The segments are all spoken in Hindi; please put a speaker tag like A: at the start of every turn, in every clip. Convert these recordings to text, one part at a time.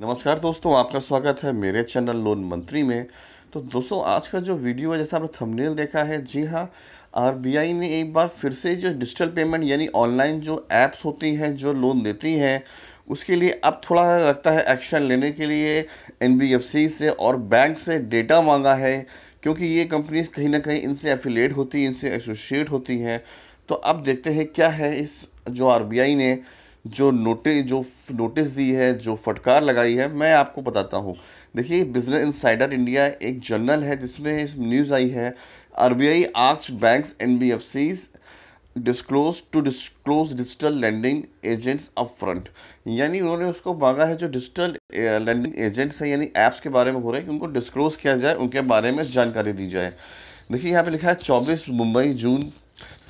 A: नमस्कार दोस्तों आपका स्वागत है मेरे चैनल लोन मंत्री में तो दोस्तों आज का जो वीडियो है जैसा आपने थंबनेल देखा है जी हाँ आरबीआई ने एक बार फिर से जो डिजिटल पेमेंट यानी ऑनलाइन जो ऐप्स होती हैं जो लोन देती हैं उसके लिए अब थोड़ा लगता है एक्शन लेने के लिए एन से और बैंक से डेटा मांगा है क्योंकि ये कंपनीज कहीं ना कहीं इनसे एफिलेट होती हैं इनसे एसोशिएट होती हैं तो अब देखते हैं क्या है इस जो आर ने जो नोटिस जो नोटिस दी है जो फटकार लगाई है मैं आपको बताता हूँ देखिए बिजनेस इंसाइडर इंडिया एक जर्नल है जिसमें न्यूज़ आई है R B I asks bank N B F Cs disclose to disclose digital lending agents up front यानी उन्होंने उसको मांगा है जो डिजिटल लैंडिंग एजेंट्स हैं यानी ऐप्स के बारे में हो रहे हैं कि उनको डिस्क्लोज किया जाए उनके बारे में जानकारी दी जाए देखिए यहाँ पे लिखा है चौबीस Mumbai June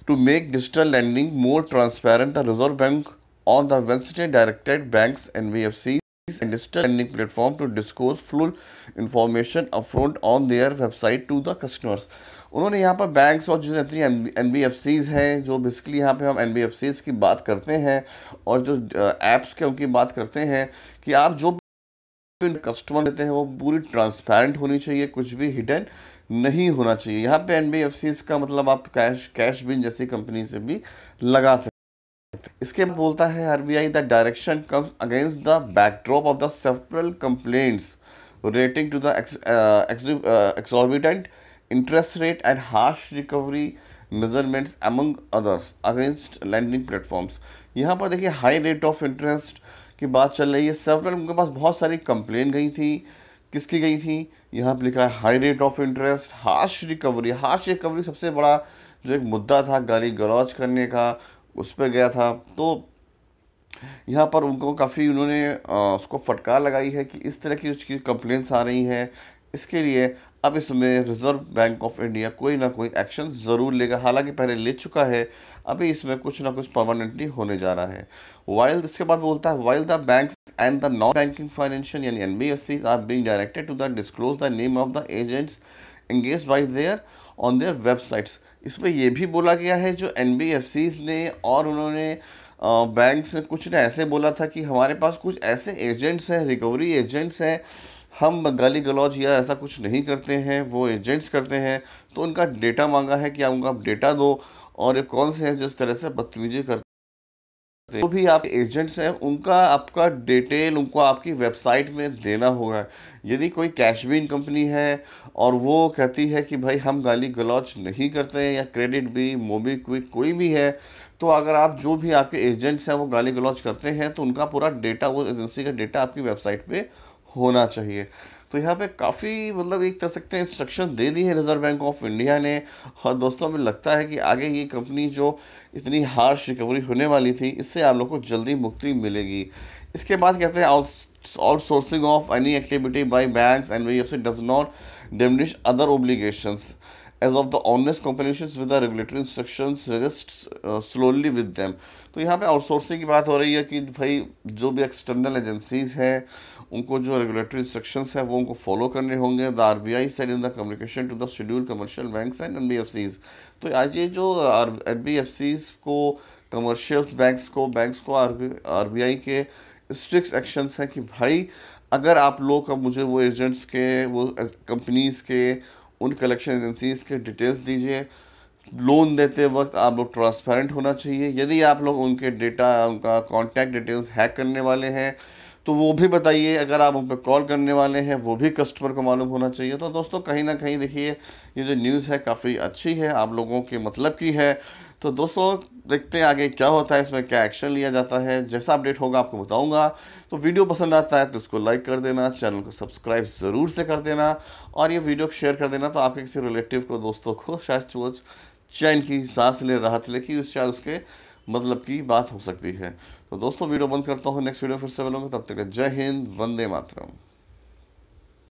A: to make digital lending more transparent the reserve bank On the Wednesday directed banks and VFCs and lending platform to disclose full information upfront on their website to the customers. उन्होंने यहाँ पर बैंक्स और जितने जितनी एन बी एफ सीज़ हैं जो बेसिकली यहाँ पे हम एन बी एफ सीज़ की बात करते हैं और जो ऐप्स के उनकी बात करते हैं कि आप जो कस्टमर देते हैं वो पूरी ट्रांसपेरेंट होनी चाहिए कुछ भी हिडन नहीं होना चाहिए यहाँ पे एन बी एफ सीज़ का मतलब आप कैश कैश बिन जैसी कंपनी से भी लगा सकते इसके बोलता है R B I the direction comes against the backdrop of the several complaints relating to the exorbitant interest rate and harsh recovery measurements among others against lending platforms यहाँ पर देखिए हाई रेट ऑफ इंटरेस्ट की बात चल रही है सेवरल उनके पास बहुत सारी कंप्लेन गई थी किसकी गई थी यहाँ पर लिखा है high rate of interest harsh recovery harsh recovery सबसे बड़ा जो एक मुद्दा था गाली गलौज करने का उस पर गया था तो यहाँ पर उनको काफ़ी उन्होंने उसको फटकार लगाई है कि इस तरह की उसकी कंप्लेंट्स आ रही हैं इसके लिए अब इसमें रिज़र्व बैंक ऑफ इंडिया कोई ना कोई एक्शन ज़रूर लेगा हालांकि पहले ले चुका है अभी इसमें कुछ ना कुछ परमानेंटली होने जा रहा है वाइल इसके बाद बोलता है while the bank and the non banking financial यानी N B F Cs are being directed to the disclose the name of the agents engage by their on their websites इसमें यह भी बोला गया है जो एन ने और उन्होंने बैंक से कुछ ने ऐसे बोला था कि हमारे पास कुछ ऐसे एजेंट्स हैं रिकवरी एजेंट्स हैं हम गाली गलौज या ऐसा कुछ नहीं करते हैं वो एजेंट्स करते हैं तो उनका डेटा मांगा है कि उनका आप डेटा दो और ये कौन से हैं जिस तरह से बदतमीजी कर सकते जो भी आप एजेंट्स हैं उनका आपका डिटेल उनको आपकी वेबसाइट में देना होगा यदि कोई कैशबिन कंपनी है और वो कहती है कि भाई हम गाली गलौच नहीं करते हैं या क्रेडिट भी मोबी क्विक कोई भी है तो अगर आप जो भी आपके एजेंट्स हैं वो गाली गलौच करते हैं तो उनका पूरा डेटा वो एजेंसी का डेटा आपकी वेबसाइट पर होना चाहिए तो यहाँ पे काफ़ी मतलब एक कह सकते हैं इंस्ट्रक्शन दे दी है रिजर्व बैंक ऑफ इंडिया ने और दोस्तों हमें लगता है कि आगे ये कंपनी जो इतनी हार्श रिकवरी होने वाली थी इससे आप लोग को जल्दी मुक्ति मिलेगी इसके बाद कहते हैं outsourcing of any activity by bank and we does not diminish other obligations as of the honest competition with the regulatory instruction rests solely with them तो यहाँ पे आउटसोर्सिंग की बात हो रही है कि भाई जो भी एक्सटर्नल एजेंसीज हैं उनको जो रेगुलेटरी इंस्ट्रक्शंस हैं वो उनको फॉलो करने होंगे the R B I set in the communication to the schedule commercial bank and N B F Cs तो आज ये जो एन बी एफ सीज को कमर्शियल बैंक्स को बैंक्स को आर बी आई के स्ट्रिक्ट एक्शंस हैं कि भाई अगर आप लोग अब मुझे वो एजेंट्स के वो कंपनीज़ uh, के उन कलेक्शन एजेंसीज़ के डिटेल्स दीजिए लोन देते वक्त आप लोग ट्रांसपेरेंट होना चाहिए यदि आप लोग उनके डेटा उनका कॉन्टैक्ट डिटेल्स हैक करने वाले हैं तो वो भी बताइए अगर आप उन पर कॉल करने वाले हैं वो भी कस्टमर को मालूम होना चाहिए तो दोस्तों कहीं ना कहीं देखिए ये जो न्यूज़ है काफ़ी अच्छी है आप लोगों के मतलब की है तो दोस्तों देखते हैं आगे क्या होता है इसमें क्या एक्शन लिया जाता है जैसा अपडेट होगा आपको बताऊंगा तो वीडियो पसंद आता है तो उसको लाइक कर देना चैनल को सब्सक्राइब ज़रूर से कर देना और ये वीडियो शेयर कर देना तो आपके किसी रिलेटिव को दोस्तों को शायद वो चैन की सांस ले राहत ले कि शायद उसके मतलब की बात हो सकती है तो दोस्तों वीडियो बंद करता हूँ नेक्स्ट वीडियो फिर से मिलूंगा तब तक जय हिंद वंदे मातरम